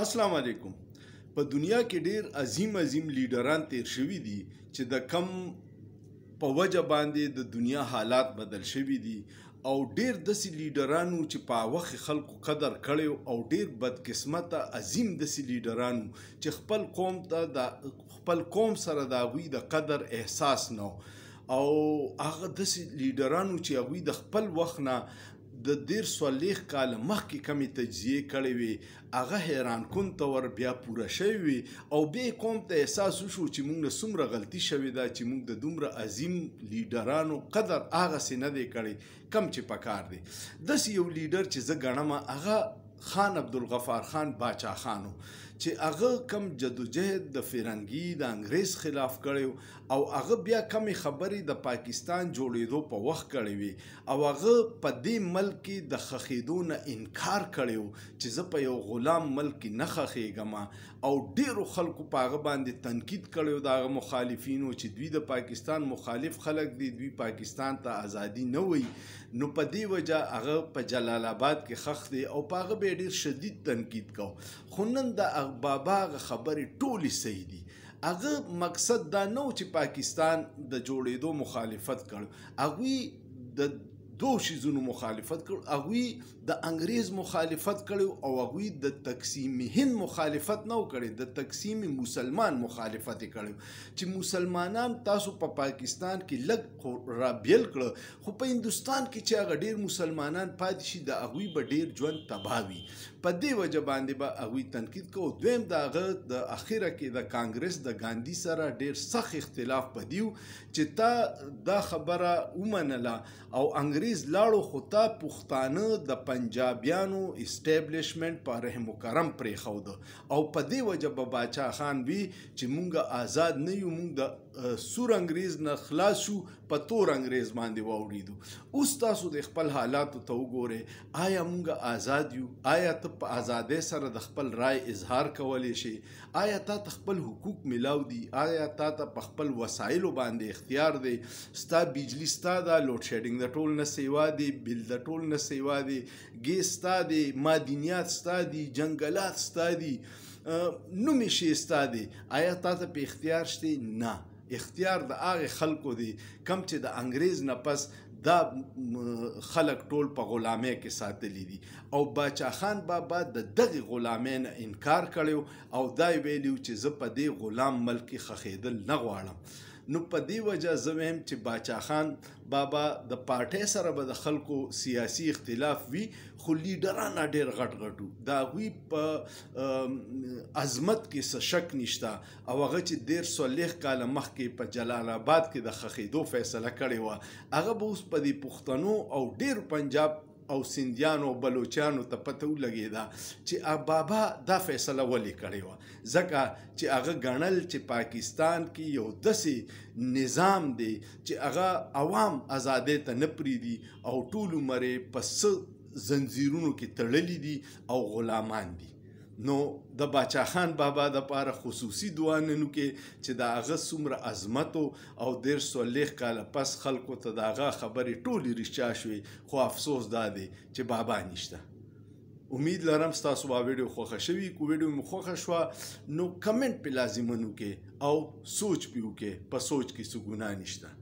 السلام علیکم په دنیا کې ډیر عظیم عظیم لیډران تیر شوي دي چې د کم په وجه باندې د دنیا حالات بدل شوي دي او ډیر دسی لیډرانو چې په وخت خلکو قدر کړي او ډیر بدقسمته عظیم دسی لیډرانو چې خپل قوم ته د خپل قوم سره د غوي د قدر احساس نه او هغه د لیډرانو چې هغه د خپل وخت نه د دیر سولیخ کال مخکې کمی تجزیه کړی وي هغه حیران کون ته ور بیا پوره شوی وي او به قوم ته احساس وشو چې موږ نه څومره غلطي شوې ده چې موږ د دومره عظیم لیډرانو قدر هغه سي نه دی کړی کم چې پکار دی داس یو لیډر چې زه ګڼم هغه خان عبدالغفار خان باچا خانو چې هغه کم جدوجہد د فرنګي د انګريز خلاف کړو او هغه بیا کمی خبري د پاکستان جوړیدو په وخت کړی وي او هغه په دې ملک کې د خخیدون انکار کړو چې زه په یو غلام ملک کې نه خخېګم او ډیرو خلکو په هغه باندې تنقید کړو د مخالفینو چې دوی د پاکستان مخالف خلک دي دوی پاکستان ته ازادي نه وي نو په دې وجه هغه په جلال آباد کې خخ دي او په هغه ډیر شدید تنقید کو خو نن د بابا خبرې ټولې صحیح دي هغه مقصد دا نو چې پاکستان د جوړېدو مخالفت کړ هغه د دوه شیزونو مخالفت کړ هغه د انګريز مخالفت کړو او هغه د تقسیم هند مخالفت نه وکړي د تقسیم مسلمان مخالفت کړو چې مسلمانان تاسو په پا پاکستان کې لګ رابیل کړ خو په هندستان کې چې هغه ډیر مسلمانان پاتې شي د هغه به ډیر ژوند تباوي په دې وجه باندې به با هغه تنقید کوو دویم د هغه د اخیره کې د کانګرس د ګاندی سره ډیر سخت اختلاف پدیو چې تا دا خبره ومنله او انګريز انګريز لاړو خو تا پښتانه د پنجابیانو اسټابلیشمنت په رحم کرم پرې خود او په دې وجه به باچا خان وی چې مونږه آزاد نه یو مونږ د سور انګريز نه خلاص شو په تور انګريز باندې واوړیدو اوس تاسو د خپل حالات ته وګوره آیا مونږه آزاد یو آیا ته په آزادۍ سره د خپل رائے اظهار کولی شي آیا تا خپل حقوق ملاو دي آیا تا ته خپل وسایلو باندې اختیار دی ستا بجلی ستا د لوډ شیډینګ د ټول نه سیوا دي بلډټول نه سیوا دي ګیس ستا دي مادینیات ستا دي جنگلات ستا دي نومې شي ستا دي آیا تاسو په اختیار شته نه اختیار د هغه خلکو دی کم چې د انګريز نه پس دا خلک ټول په غلامه کې ساتلی دي او باچا خان بابا د دغه غلامین انکار کړو او دا ویلو چې زه په دې غلام ملک خخېدل نه غواړم نو په دی وجه زه ویم چې باچا خان بابا د پارټۍ سره به د خلکو سیاسي اختلاف وي خو لیډران ډېر غټ غټو دا وی په عظمت کې څه شک نشتا او هغه چې ډېر صالح کال مخکې په جلال آباد کې د خخېدو فیصله کړې و هغه به اوس په دې پښتنو او ډېر پنجاب او سندیانو بلوچانو ته پته ولګیدا چې بابا دا فیصله ولې کړې و ځکه چې هغه غنل چې پاکستان کې یو دسي نظام دی چې هغه عوام ازادې ته نه پریدي او ټول مری پس زنجیرونو کې تړلې دي او غلامان دي نو د باچا خان بابا د پاره خصوصي دعا ننو کې چې دا هغه څومره عظمت او ډیر سولېخ کاله پس خلکو ته دا هغه خبرې ټولې رښتیا شوې خو افسوس دا دی چې بابا نشته امید لرم تاسو به ویډیو خوښه شوي کو ویډیو مو خوښه شوه نو کمنټ په لازمونو کې او سوچ پیو کې په سوچ کې څه ګناه نشته